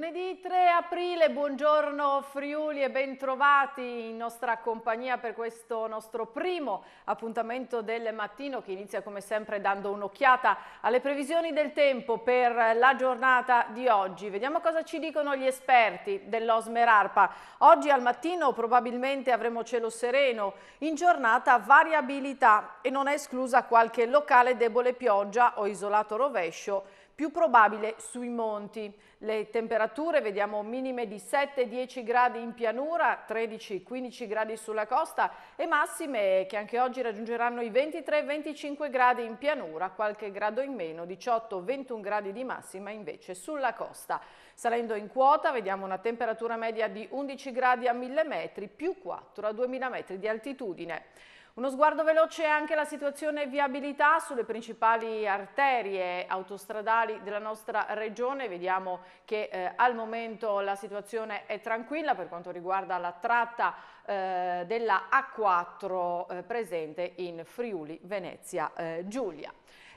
Lunedì 3 aprile, buongiorno Friuli e bentrovati in nostra compagnia per questo nostro primo appuntamento del mattino che inizia come sempre dando un'occhiata alle previsioni del tempo per la giornata di oggi. Vediamo cosa ci dicono gli esperti dell'Osmer Arpa. Oggi al mattino probabilmente avremo cielo sereno, in giornata variabilità e non è esclusa qualche locale debole pioggia o isolato rovescio più probabile sui monti. Le temperature vediamo minime di 7-10 gradi in pianura, 13-15 gradi sulla costa e massime che anche oggi raggiungeranno i 23-25 gradi in pianura, qualche grado in meno, 18-21 gradi di massima invece sulla costa. Salendo in quota vediamo una temperatura media di 11 gradi a 1000 metri più 4 a 2000 metri di altitudine. Uno sguardo veloce anche alla situazione viabilità sulle principali arterie autostradali della nostra regione. Vediamo che eh, al momento la situazione è tranquilla per quanto riguarda la tratta eh, della A4 eh, presente in Friuli, Venezia, eh, Giulia.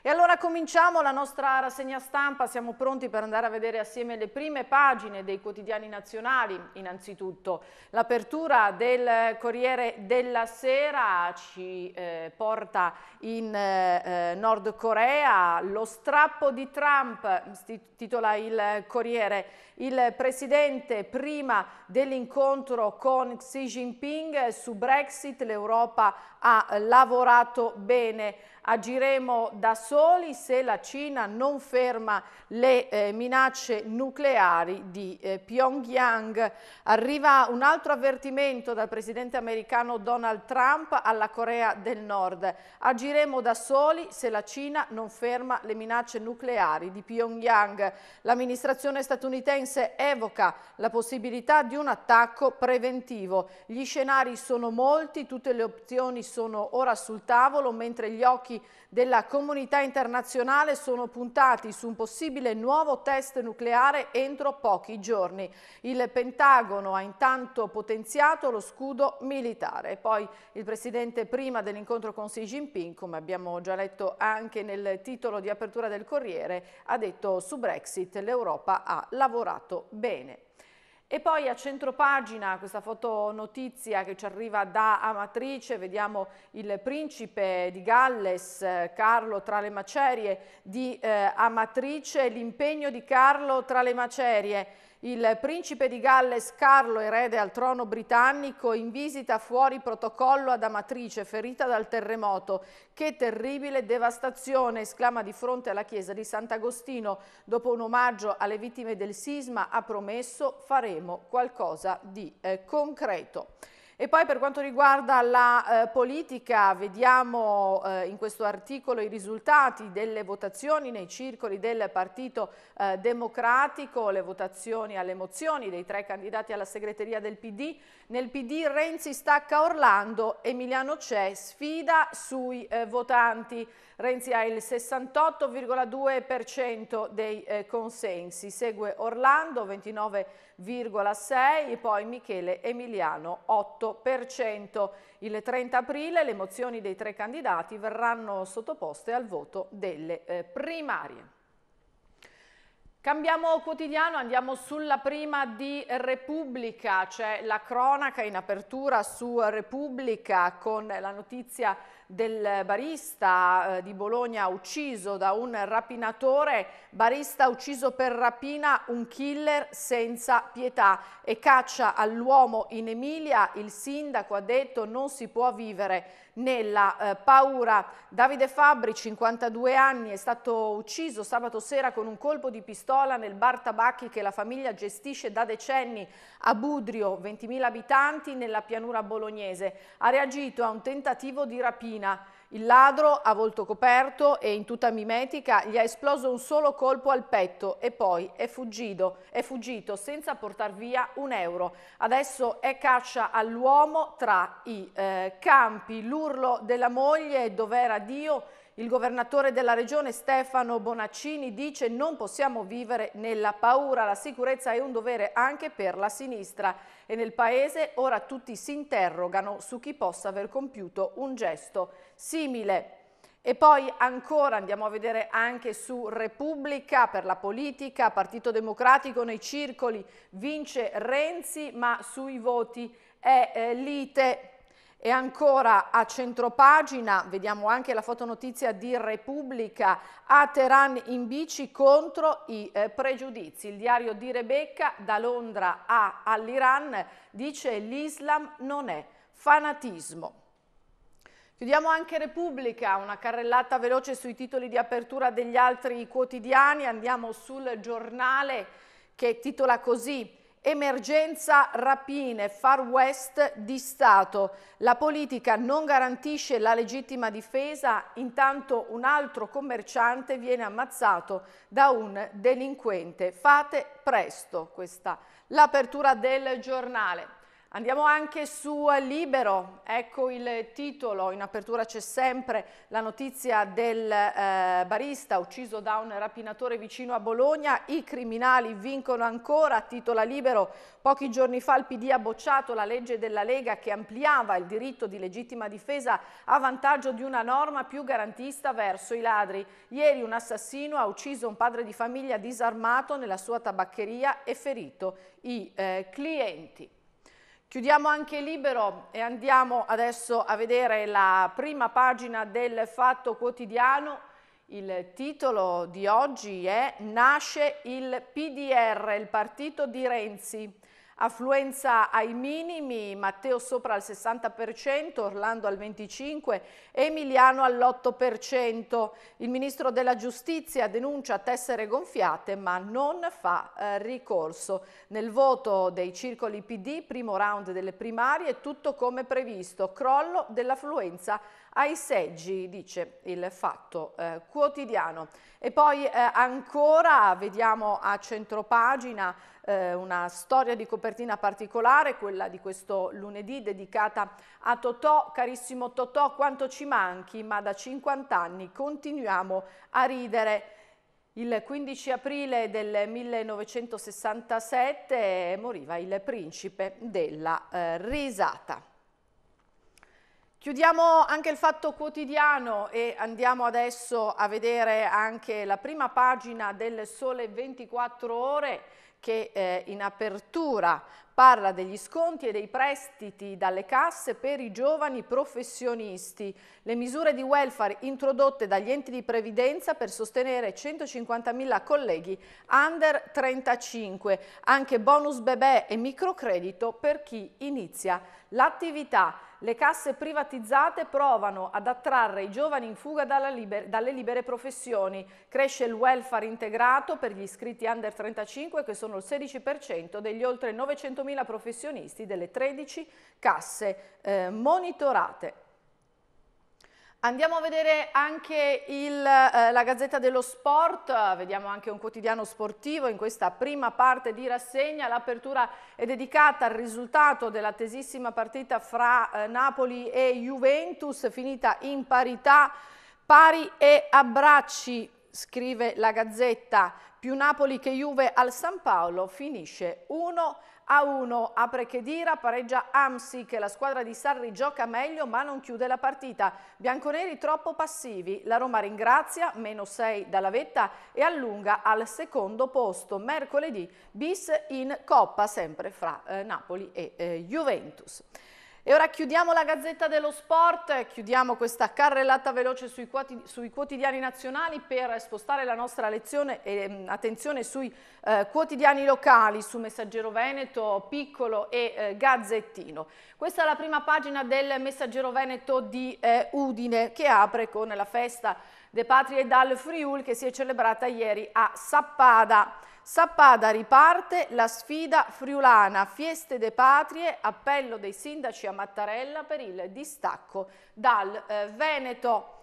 E allora cominciamo la nostra rassegna stampa, siamo pronti per andare a vedere assieme le prime pagine dei quotidiani nazionali. Innanzitutto l'apertura del Corriere della Sera ci eh, porta in eh, eh Nord Corea, lo strappo di Trump, titola il Corriere il Presidente prima dell'incontro con Xi Jinping eh, su Brexit, l'Europa ha lavorato bene, agiremo da soli se la Cina non ferma le eh, minacce nucleari di eh, Pyongyang. Arriva un altro avvertimento dal Presidente americano Donald Trump alla Corea del Nord. Agiremo da soli se la Cina non ferma le minacce nucleari di Pyongyang. L'amministrazione statunitense statunitense evoca la possibilità di un attacco preventivo. Gli scenari sono molti, tutte le opzioni sono ora sul tavolo, mentre gli occhi della comunità internazionale sono puntati su un possibile nuovo test nucleare entro pochi giorni. Il Pentagono ha intanto potenziato lo scudo militare. Poi il Presidente prima dell'incontro con Xi Jinping, come abbiamo già letto anche nel titolo di apertura del Corriere, ha detto su Brexit l'Europa ha lavorato lavorato bene. E poi a centropagina questa fotonotizia che ci arriva da Amatrice, vediamo il principe di Galles, Carlo tra le macerie di eh, Amatrice, l'impegno di Carlo tra le macerie. Il principe di Galles Carlo, erede al trono britannico, in visita fuori protocollo ad Amatrice, ferita dal terremoto. Che terribile devastazione, esclama di fronte alla chiesa di Sant'Agostino. Dopo un omaggio alle vittime del sisma ha promesso faremo qualcosa di eh, concreto. E poi per quanto riguarda la eh, politica, vediamo eh, in questo articolo i risultati delle votazioni nei circoli del Partito eh, Democratico, le votazioni alle mozioni dei tre candidati alla segreteria del PD. Nel PD Renzi stacca Orlando, Emiliano Cè sfida sui eh, votanti. Renzi ha il 68,2% dei eh, consensi, segue Orlando 29,6% e poi Michele Emiliano 8%. 28%. Il 30 aprile le mozioni dei tre candidati verranno sottoposte al voto delle eh, primarie. Cambiamo quotidiano, andiamo sulla prima di Repubblica, c'è la cronaca in apertura su Repubblica con la notizia del barista eh, di Bologna ucciso da un rapinatore, barista ucciso per rapina, un killer senza pietà e caccia all'uomo in Emilia, il sindaco ha detto non si può vivere nella eh, paura. Davide Fabri, 52 anni, è stato ucciso sabato sera con un colpo di pistola nel bar Tabacchi che la famiglia gestisce da decenni a Budrio, 20.000 abitanti, nella pianura bolognese. Ha reagito a un tentativo di rapina macchina. Il ladro, a volto coperto e in tuta mimetica, gli ha esploso un solo colpo al petto e poi è fuggito, è fuggito senza portar via un euro. Adesso è caccia all'uomo tra i eh, campi. L'urlo della moglie, dov'era Dio, il governatore della regione Stefano Bonaccini dice non possiamo vivere nella paura, la sicurezza è un dovere anche per la sinistra e nel paese ora tutti si interrogano su chi possa aver compiuto un gesto simile. E poi ancora andiamo a vedere anche su Repubblica per la politica, Partito Democratico nei circoli vince Renzi ma sui voti è eh, lite e ancora a centropagina, vediamo anche la fotonotizia di Repubblica, a Teheran in bici contro i eh, pregiudizi. Il diario di Rebecca da Londra a, all'Iran dice l'Islam non è fanatismo. Chiudiamo anche Repubblica, una carrellata veloce sui titoli di apertura degli altri quotidiani. Andiamo sul giornale che titola così Emergenza rapine, far west di Stato. La politica non garantisce la legittima difesa, intanto un altro commerciante viene ammazzato da un delinquente. Fate presto questa l'apertura del giornale. Andiamo anche su Libero, ecco il titolo, in apertura c'è sempre la notizia del eh, barista ucciso da un rapinatore vicino a Bologna, i criminali vincono ancora, titola Libero, pochi giorni fa il PD ha bocciato la legge della Lega che ampliava il diritto di legittima difesa a vantaggio di una norma più garantista verso i ladri. Ieri un assassino ha ucciso un padre di famiglia disarmato nella sua tabaccheria e ferito i eh, clienti. Chiudiamo anche libero e andiamo adesso a vedere la prima pagina del Fatto Quotidiano. Il titolo di oggi è Nasce il PDR, il partito di Renzi. Affluenza ai minimi, Matteo sopra al 60%, Orlando al 25% Emiliano all'8%. Il ministro della Giustizia denuncia tessere gonfiate ma non fa eh, ricorso. Nel voto dei circoli PD, primo round delle primarie, tutto come previsto, crollo dell'affluenza ai seggi, dice il fatto eh, quotidiano. E poi eh, ancora vediamo a centropagina eh, una storia di copertina particolare, quella di questo lunedì dedicata a Totò. Carissimo Totò, quanto ci manchi, ma da 50 anni continuiamo a ridere. Il 15 aprile del 1967 moriva il principe della eh, risata. Chiudiamo anche il fatto quotidiano e andiamo adesso a vedere anche la prima pagina del Sole 24 Ore che eh, in apertura parla degli sconti e dei prestiti dalle casse per i giovani professionisti, le misure di welfare introdotte dagli enti di previdenza per sostenere 150.000 colleghi under 35, anche bonus bebè e microcredito per chi inizia L'attività le casse privatizzate provano ad attrarre i giovani in fuga liber dalle libere professioni. Cresce il welfare integrato per gli iscritti under 35 che sono il 16% degli oltre 900.000 professionisti delle 13 casse eh, monitorate. Andiamo a vedere anche il, eh, la Gazzetta dello Sport, vediamo anche un quotidiano sportivo. In questa prima parte di rassegna l'apertura è dedicata al risultato dell'attesissima partita fra eh, Napoli e Juventus, finita in parità, pari e abbracci, scrive la Gazzetta. Più Napoli che Juve al San Paolo finisce 1 1 a 1. Apre Chedira, pareggia Amsi che la squadra di Sarri gioca meglio ma non chiude la partita. Bianconeri troppo passivi. La Roma ringrazia, meno 6 dalla vetta e allunga al secondo posto. Mercoledì bis in Coppa sempre fra eh, Napoli e eh, Juventus. E ora chiudiamo la Gazzetta dello Sport, chiudiamo questa carrellata veloce sui, quotidiani nazionali per spostare la nostra lezione e ehm, attenzione sui eh, quotidiani locali, su Messaggero Veneto, Piccolo e eh, Gazzettino. Questa è la prima pagina del Messaggero Veneto di eh, Udine che apre con la festa De Patrie dal Friul che si è celebrata ieri a Sappada. Sappada riparte la sfida friulana, Fieste de Patrie, appello dei sindaci a Mattarella per il distacco dal eh, Veneto.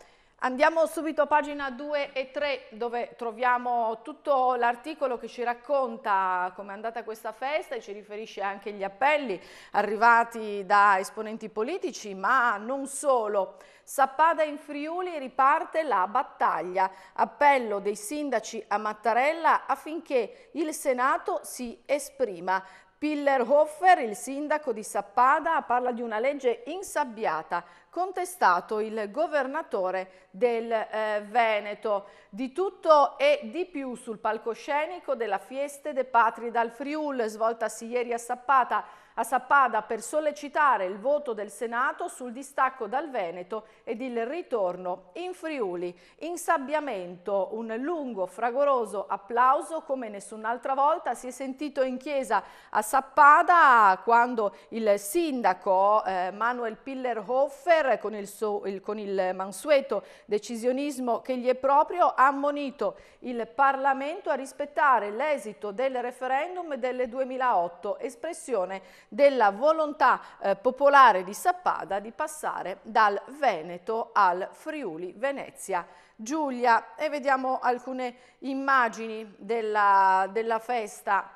Andiamo subito a pagina 2 e 3 dove troviamo tutto l'articolo che ci racconta come è andata questa festa e ci riferisce anche agli appelli arrivati da esponenti politici ma non solo. Sappada in Friuli riparte la battaglia. Appello dei sindaci a Mattarella affinché il Senato si esprima. Pillerhofer, il sindaco di Sappada, parla di una legge insabbiata contestato il governatore del eh, Veneto. Di tutto e di più sul palcoscenico della Fieste de Patri dal Friul, svoltasi ieri a Sappata a Sappada per sollecitare il voto del Senato sul distacco dal Veneto ed il ritorno in Friuli. Insabbiamento, un lungo, fragoroso applauso come nessun'altra volta si è sentito in chiesa a Sappada quando il sindaco eh, Manuel Pillerhofer con il, suo, il, con il mansueto decisionismo che gli è proprio ha ammonito il Parlamento a rispettare l'esito del referendum del 2008, espressione della volontà eh, popolare di Sappada di passare dal Veneto al Friuli Venezia Giulia. E vediamo alcune immagini della, della festa.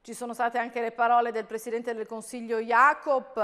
Ci sono state anche le parole del Presidente del Consiglio Jacob eh,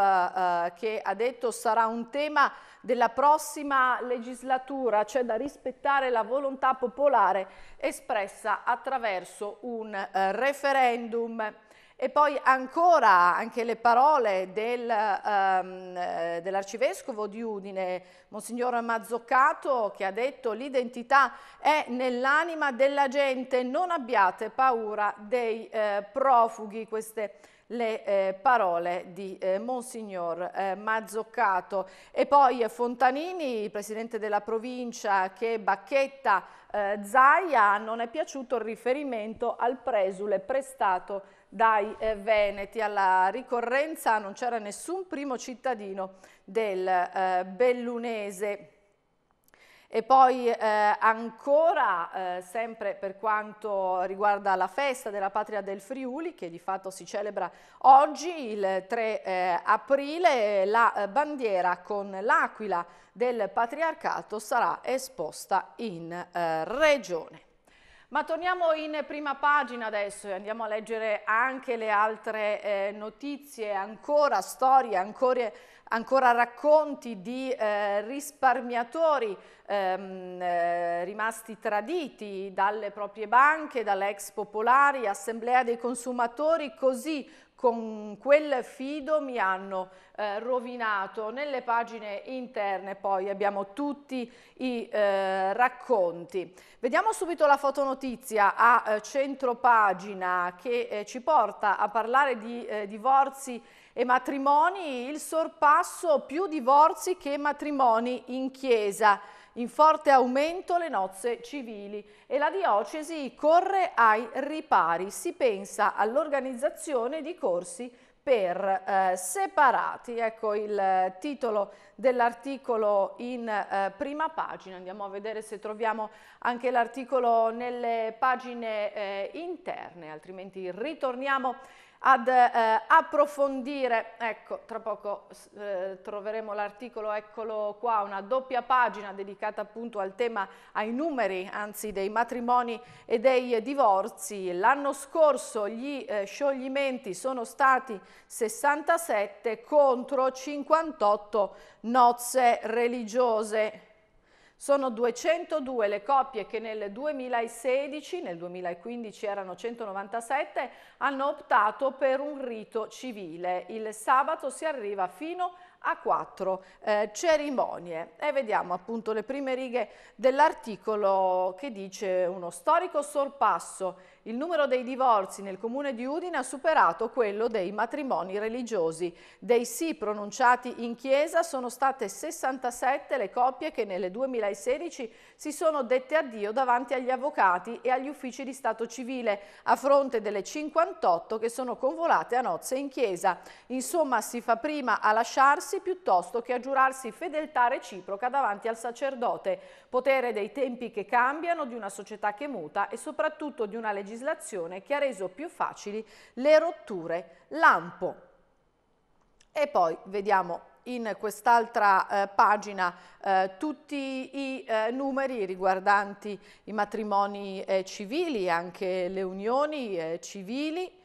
eh che ha detto sarà un tema della prossima legislatura, cioè da rispettare la volontà popolare espressa attraverso un eh, referendum. E poi ancora anche le parole del, um, dell'arcivescovo di Udine, Monsignor Mazzoccato, che ha detto l'identità è nell'anima della gente, non abbiate paura dei eh, profughi. Queste le eh, parole di eh, Monsignor eh, Mazzoccato. E poi Fontanini, presidente della provincia, che bacchetta eh, Zaia, non è piaciuto il riferimento al presule prestato dai eh, Veneti. Alla ricorrenza non c'era nessun primo cittadino del eh, Bellunese. E poi eh, ancora, eh, sempre per quanto riguarda la festa della patria del Friuli, che di fatto si celebra oggi, il 3 eh, aprile, la eh, bandiera con l'aquila del patriarcato sarà esposta in eh, regione. Ma torniamo in prima pagina adesso e andiamo a leggere anche le altre eh, notizie, ancora storie, ancora, ancora racconti di eh, risparmiatori ehm, eh, rimasti traditi dalle proprie banche, dalle ex popolari, assemblea dei consumatori, così con quel fido mi hanno eh, rovinato nelle pagine interne poi abbiamo tutti i eh, racconti vediamo subito la fotonotizia a eh, centro pagina che eh, ci porta a parlare di eh, divorzi e matrimoni il sorpasso più divorzi che matrimoni in chiesa in forte aumento le nozze civili e la diocesi corre ai ripari. Si pensa all'organizzazione di corsi per eh, separati. Ecco il eh, titolo dell'articolo in eh, prima pagina. Andiamo a vedere se troviamo anche l'articolo nelle pagine eh, interne, altrimenti ritorniamo ad eh, approfondire, ecco, tra poco eh, troveremo l'articolo, eccolo qua, una doppia pagina dedicata appunto al tema, ai numeri, anzi dei matrimoni e dei divorzi. L'anno scorso gli eh, scioglimenti sono stati 67 contro 58 nozze religiose sono 202 le coppie che nel 2016, nel 2015 erano 197, hanno optato per un rito civile. Il sabato si arriva fino a a quattro eh, cerimonie. E vediamo appunto le prime righe dell'articolo che dice uno storico sorpasso. Il numero dei divorzi nel comune di Udine ha superato quello dei matrimoni religiosi. Dei sì pronunciati in chiesa sono state 67 le coppie che nel 2016 si sono dette addio davanti agli avvocati e agli uffici di Stato civile, a fronte delle 58 che sono convolate a nozze in chiesa. Insomma si fa prima a lasciarsi ammazzarsi piuttosto che a giurarsi fedeltà reciproca davanti al sacerdote, potere dei tempi che cambiano, di una società che muta e soprattutto di una legislazione che ha reso più facili le rotture lampo. E poi vediamo in quest'altra eh, pagina eh, tutti i eh, numeri riguardanti i matrimoni eh, civili, anche le unioni eh, civili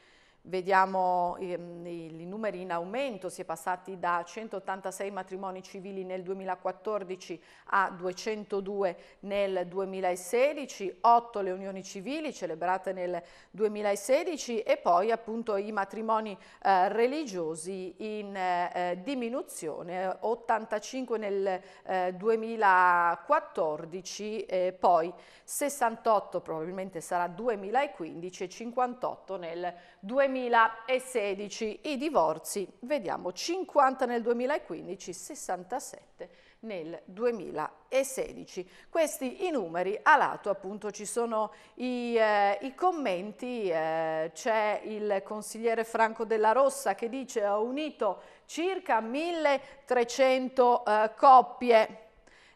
Vediamo ehm, i, numeri in aumento, si è passati da 186 matrimoni civili nel 2014 a 202 nel 2016, 8 le unioni civili celebrate nel 2016 e poi appunto i matrimoni eh, religiosi in eh, diminuzione, 85 nel eh, 2014, poi 68 probabilmente sarà 2015 e 58 nel 2016. 2016. I divorzi, vediamo, 50 nel 2015, 67 nel 2016. Questi i numeri, a lato appunto ci sono i, eh, i commenti, eh, c'è il consigliere Franco della Rossa che dice ha unito circa 1300 eh, coppie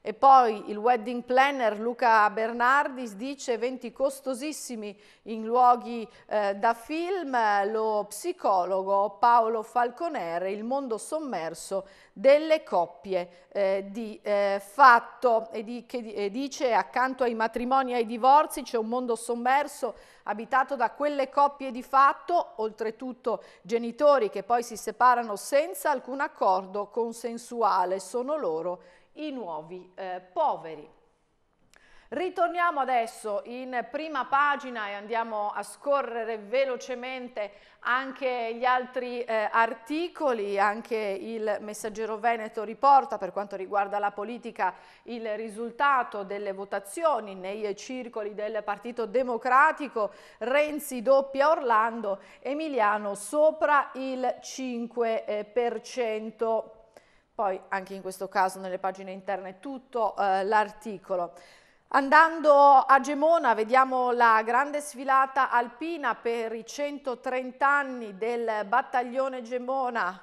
e poi il wedding planner Luca Bernardis dice eventi costosissimi in luoghi eh, da film, lo psicologo Paolo Falconere, il mondo sommerso delle coppie eh, di eh, fatto e di, che e dice accanto ai matrimoni e ai divorzi c'è un mondo sommerso abitato da quelle coppie di fatto, oltretutto genitori che poi si separano senza alcun accordo consensuale, sono loro i nuovi eh, poveri. Ritorniamo adesso in prima pagina e andiamo a scorrere velocemente anche gli altri eh, articoli, anche il messaggero Veneto riporta per quanto riguarda la politica il risultato delle votazioni nei circoli del Partito Democratico, Renzi doppia Orlando, Emiliano sopra il 5%. Poi anche in questo caso nelle pagine interne tutto eh, l'articolo. Andando a Gemona vediamo la grande sfilata alpina per i 130 anni del battaglione Gemona.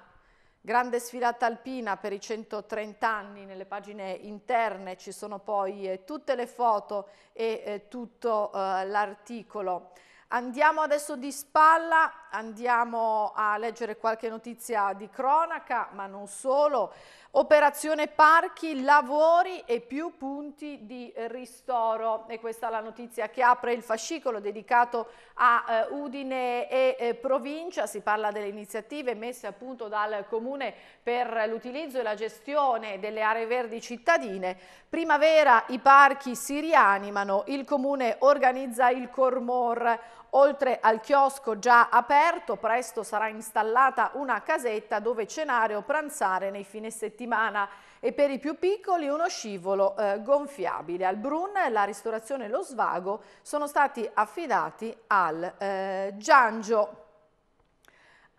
Grande sfilata alpina per i 130 anni, nelle pagine interne ci sono poi eh, tutte le foto e eh, tutto eh, l'articolo. Andiamo adesso di spalla andiamo a leggere qualche notizia di cronaca, ma non solo. Operazione parchi, lavori e più punti di ristoro. E questa è la notizia che apre il fascicolo dedicato a eh, Udine e eh, provincia. Si parla delle iniziative messe a punto dal Comune per l'utilizzo e la gestione delle aree verdi cittadine. Primavera i parchi si rianimano, il Comune organizza il Cormor. Oltre al chiosco già aperto, presto sarà installata una casetta dove cenare o pranzare nei fine settimana e per i più piccoli uno scivolo eh, gonfiabile. Al Brun la ristorazione e lo svago sono stati affidati al eh, Giangio.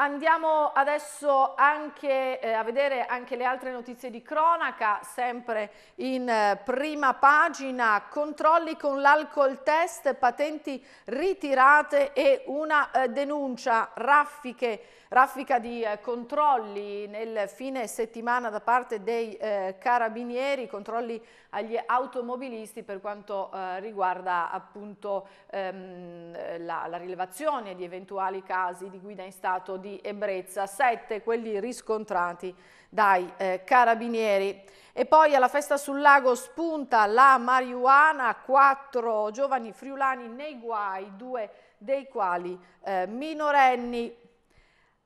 Andiamo adesso anche, eh, a vedere anche le altre notizie di cronaca, sempre in eh, prima pagina, controlli con l'alcol test, patenti ritirate e una eh, denuncia, raffiche, raffica di eh, controlli nel fine settimana da parte dei eh, carabinieri, controlli agli automobilisti per quanto eh, riguarda appunto ehm, la, la rilevazione di eventuali casi di guida in stato di di ebbrezza, 7 quelli riscontrati dai eh, carabinieri. E poi alla festa sul lago spunta la marijuana, quattro giovani friulani nei guai, due dei quali eh, minorenni.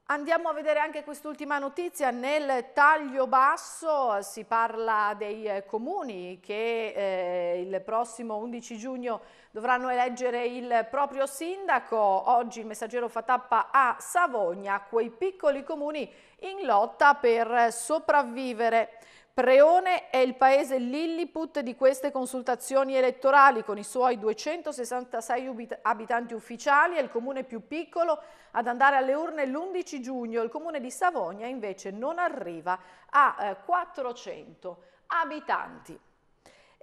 Andiamo a vedere anche quest'ultima notizia, nel taglio basso si parla dei eh, comuni che eh, il prossimo 11 giugno dovranno eleggere il proprio sindaco, oggi il messaggero fa tappa a Savogna, quei piccoli comuni in lotta per sopravvivere. Preone è il paese Lilliput di queste consultazioni elettorali con i suoi 266 abitanti ufficiali, è il comune più piccolo ad andare alle urne l'11 giugno, il comune di Savogna invece non arriva a 400 eh, abitanti.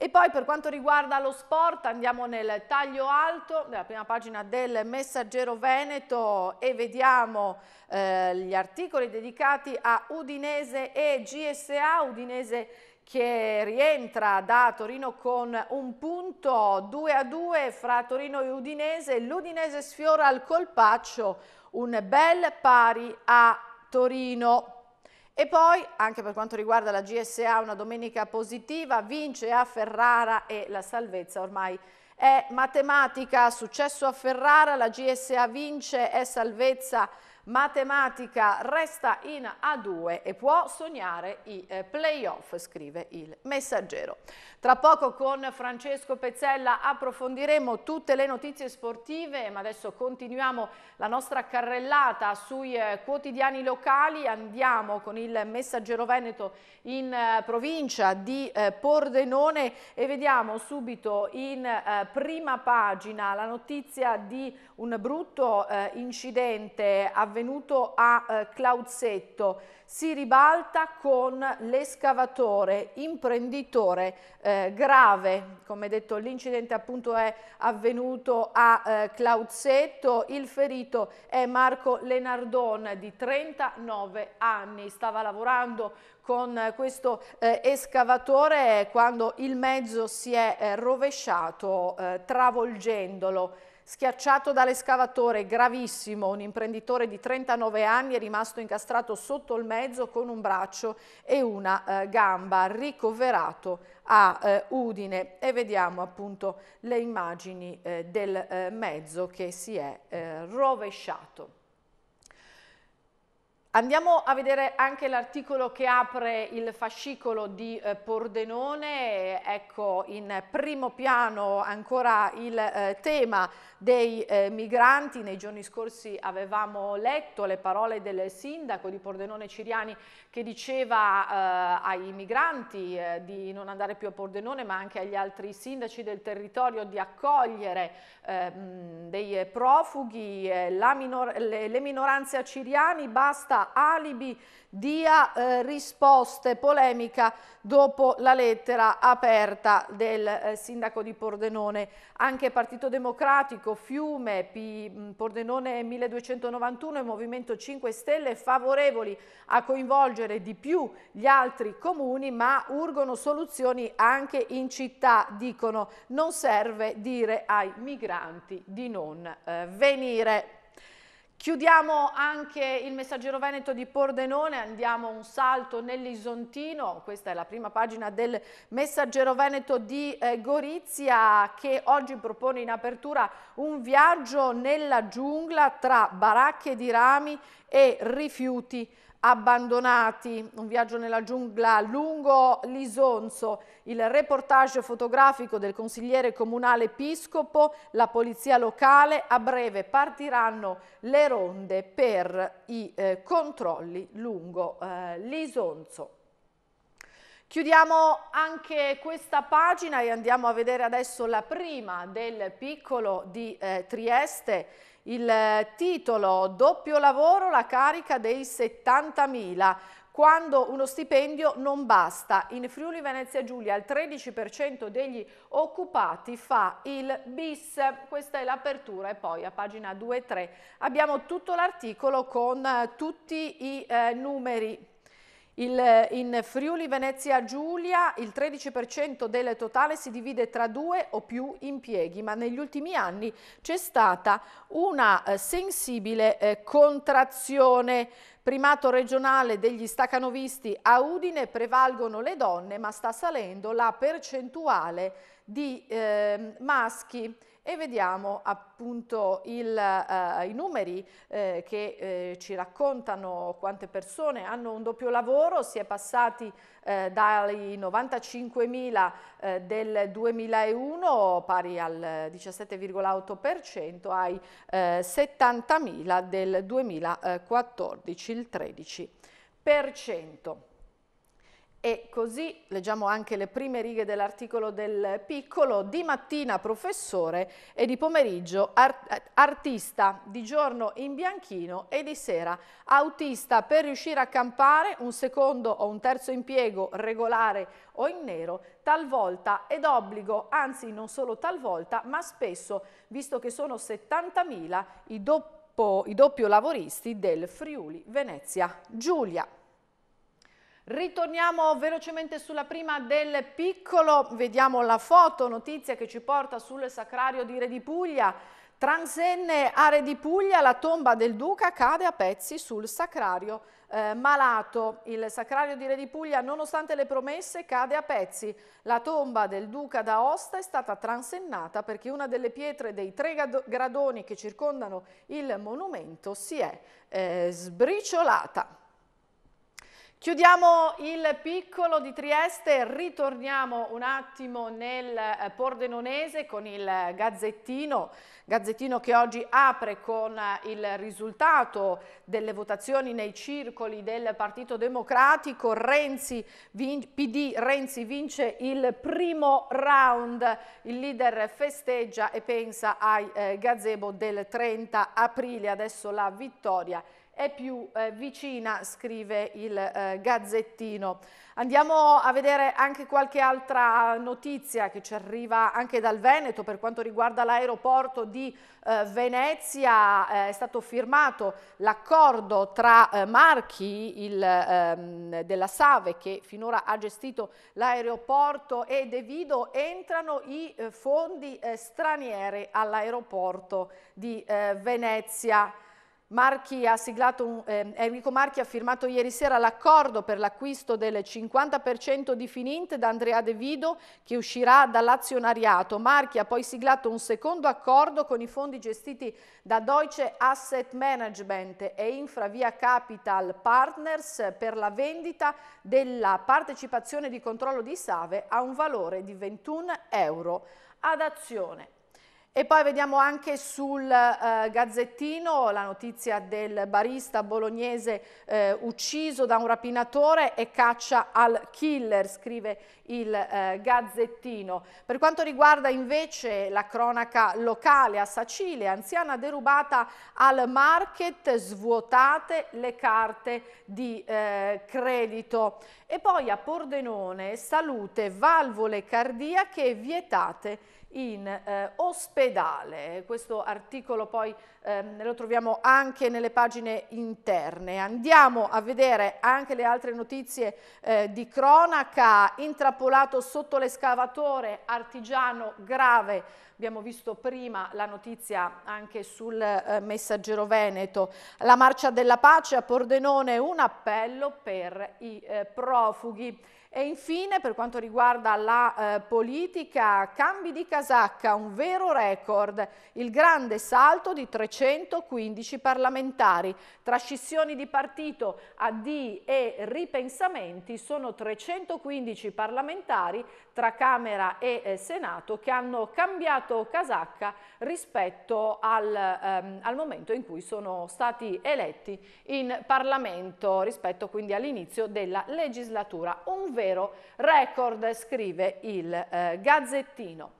E poi per quanto riguarda lo sport andiamo nel taglio alto della prima pagina del Messaggero Veneto e vediamo eh, gli articoli dedicati a Udinese e GSA, Udinese che rientra da Torino con un punto 2 a 2 fra Torino e Udinese, l'Udinese sfiora al colpaccio un bel pari a Torino. E poi, anche per quanto riguarda la GSA, una domenica positiva, vince a Ferrara e la salvezza ormai è matematica. Successo a Ferrara, la GSA vince, è salvezza matematica resta in A2 e può sognare i eh, playoff, scrive il messaggero. Tra poco con Francesco Pezzella approfondiremo tutte le notizie sportive, ma adesso continuiamo la nostra carrellata sui eh, quotidiani locali, andiamo con il messaggero Veneto in eh, provincia di Pordenone e vediamo subito in prima pagina la notizia di un brutto incidente avvenuto avvenuto a eh, Clauzzetto si ribalta con l'escavatore imprenditore eh, grave, come detto l'incidente appunto è avvenuto a eh, Clauzzetto, il ferito è Marco Lenardon di 39 anni, stava lavorando con eh, questo eh, escavatore quando il mezzo si è eh, rovesciato eh, travolgendolo. Schiacciato dall'escavatore, gravissimo, un imprenditore di 39 anni è rimasto incastrato sotto il mezzo con un braccio e una eh, gamba, ricoverato a eh, Udine e vediamo appunto le immagini eh, del eh, mezzo che si è eh, rovesciato. Andiamo a vedere anche l'articolo che apre il fascicolo di eh, Pordenone, ecco in primo piano ancora il eh, tema dei eh, migranti, nei giorni scorsi avevamo letto le parole del sindaco di Pordenone Ciriani che diceva eh, ai migranti eh, di non andare più a Pordenone ma anche agli altri sindaci del territorio di accogliere eh, mh, dei profughi, minor le, le minoranze a Ciriani basta alibi, dia eh, risposte, polemica dopo la lettera aperta del eh, sindaco di Pordenone. Anche Partito Democratico, Fiume, P mm, Pordenone 1291 e Movimento 5 Stelle favorevoli a coinvolgere di più gli altri comuni ma urgono soluzioni anche in città, dicono non serve dire ai migranti di non eh, venire. Chiudiamo anche il messaggero veneto di Pordenone, andiamo un salto nell'Isontino, questa è la prima pagina del messaggero veneto di eh, Gorizia che oggi propone in apertura un viaggio nella giungla tra baracche di rami e rifiuti abbandonati, un viaggio nella giungla lungo l'Isonzo, il reportage fotografico del consigliere comunale Piscopo, la polizia locale, a breve partiranno le ronde per i eh, controlli lungo eh, l'Isonzo. Chiudiamo anche questa pagina e andiamo a vedere adesso la prima del piccolo di eh, Trieste il eh, titolo Doppio lavoro, la carica dei 70.000 quando uno stipendio non basta. In Friuli Venezia Giulia il 13% degli occupati fa il bis. Questa è l'apertura e poi a pagina 2 e 3 abbiamo tutto l'articolo con eh, tutti i eh, numeri. Il, in Friuli Venezia Giulia il 13% del totale si divide tra due o più impieghi, ma negli ultimi anni c'è stata una eh, sensibile eh, contrazione. Primato regionale degli stacanovisti a Udine prevalgono le donne, ma sta salendo la percentuale di eh, maschi e vediamo appunto il, eh, i numeri eh, che eh, ci raccontano quante persone hanno un doppio lavoro, si è passati eh, dai 95.000 eh, del 2001 pari al 17,8% ai 70.000 eh, del 2014, il 13%. E così leggiamo anche le prime righe dell'articolo del piccolo, di mattina professore e di pomeriggio art artista, di giorno in bianchino e di sera autista per riuscire a campare un secondo o un terzo impiego regolare o in nero, talvolta ed obbligo, anzi non solo talvolta, ma spesso, visto che sono 70.000 i, i doppio lavoristi del Friuli Venezia Giulia. Ritorniamo velocemente sulla prima del piccolo, vediamo la foto, notizia che ci porta sul sacrario di Re di Puglia. Transenne a Re di Puglia, la tomba del duca cade a pezzi sul sacrario eh, malato. Il sacrario di Re di Puglia, nonostante le promesse, cade a pezzi. La tomba del duca d'Aosta è stata transennata perché una delle pietre dei tre gradoni che circondano il monumento si è eh, sbriciolata. Chiudiamo il piccolo di Trieste, ritorniamo un attimo nel eh, Pordenonese con il Gazzettino, Gazzettino che oggi apre con eh, il risultato delle votazioni nei circoli del Partito Democratico, Renzi, PD Renzi vince il primo round, il leader festeggia e pensa ai eh, gazebo del 30 aprile, adesso la vittoria è è più eh, vicina, scrive il eh, Gazzettino. Andiamo a vedere anche qualche altra notizia che ci arriva anche dal Veneto per quanto riguarda l'aeroporto di eh, Venezia. Eh, è stato firmato l'accordo tra eh, Marchi il, ehm, della Save che finora ha gestito l'aeroporto e De Vido. Entrano i eh, fondi stranieri all'aeroporto di Venezia. Marchi un, eh, Enrico Marchi ha firmato ieri sera l'accordo per l'acquisto del 50% di Finint da Andrea De Vido che uscirà dall'azionariato. Marchi ha poi siglato un secondo accordo con i fondi gestiti da Deutsche Asset Management e Infravia Capital Partners per la vendita della partecipazione di controllo di Save a un valore di 21 euro ad azione. E poi vediamo anche sul eh, Gazzettino la notizia del barista bolognese eh, ucciso da un rapinatore e caccia al killer, scrive il eh, Gazzettino. Per quanto riguarda invece la cronaca locale a Sacile, anziana derubata al market, svuotate le carte di eh, credito. E poi a Pordenone, salute, valvole cardiache vietate in eh, ospedale. Questo articolo poi ehm, lo troviamo anche nelle pagine interne. Andiamo a vedere anche le altre notizie eh, di cronaca, intrappolato sotto l'escavatore, artigiano grave, abbiamo visto prima la notizia anche sul eh, messaggero Veneto, la marcia della pace a Pordenone, un appello per i eh, profughi. E infine per quanto riguarda la eh, politica, cambi di casacca, un vero record, il grande salto di 300 315 parlamentari. Tra scissioni di partito, addi e ripensamenti sono 315 parlamentari tra Camera e eh, Senato che hanno cambiato casacca rispetto al, ehm, al, momento in cui sono stati eletti in Parlamento rispetto quindi all'inizio della legislatura. Un vero record, scrive il eh, Gazzettino.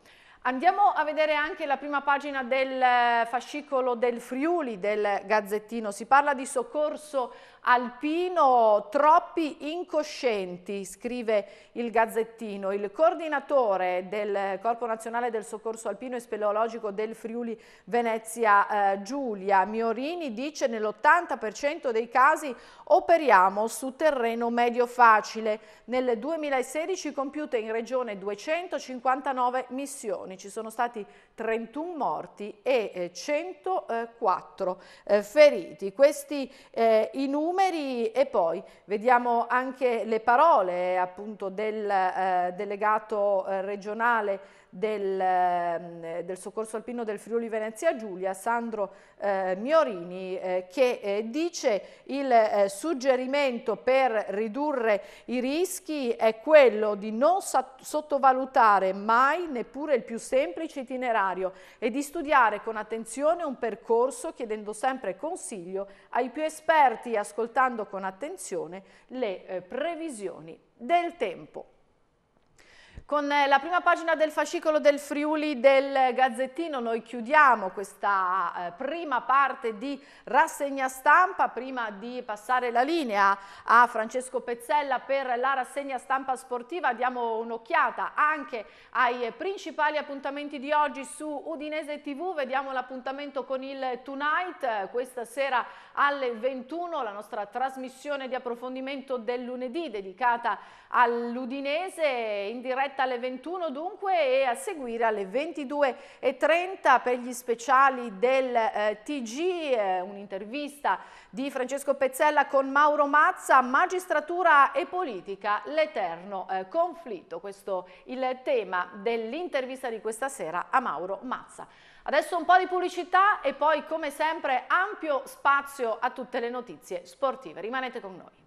Andiamo a vedere anche la prima pagina del fascicolo del Friuli, del Gazzettino. Si parla di soccorso alpino troppi incoscienti, scrive il Gazzettino. Il coordinatore del Corpo Nazionale del Soccorso Alpino e Speleologico del Friuli Venezia eh, Giulia Miorini dice nell'80% dei casi operiamo su terreno medio facile. Nel 2016 compiute in regione 259 missioni, ci sono stati 31 morti e 104 eh, eh, feriti. Questi eh, i numeri e poi vediamo anche le parole appunto del eh, delegato eh, regionale del, ehm, del soccorso alpino del Friuli Venezia Giulia, Sandro eh, Miorini, eh, che eh, dice il eh, suggerimento per ridurre i rischi è quello di non sottovalutare mai neppure il più semplice itinerario e di studiare con attenzione un percorso chiedendo sempre consiglio ai più esperti ascoltando con attenzione le eh, previsioni del tempo. Con eh, la prima pagina del fascicolo del Friuli del Gazzettino noi chiudiamo questa eh, prima parte di rassegna stampa prima di passare la linea a Francesco Pezzella per la rassegna stampa sportiva diamo un'occhiata anche ai principali appuntamenti di oggi su Udinese TV vediamo l'appuntamento con il Tonight eh, questa sera alle 21 la nostra trasmissione di approfondimento del lunedì dedicata all'Udinese in diretta diretta alle 21 dunque e a seguire alle 22.30 per gli speciali del eh, TG, eh, un'intervista di Francesco Pezzella con Mauro Mazza, magistratura e politica, l'eterno eh, conflitto. Questo il tema dell'intervista di questa sera a Mauro Mazza. Adesso un po' di pubblicità e poi come sempre ampio spazio a tutte le notizie sportive. Rimanete con noi.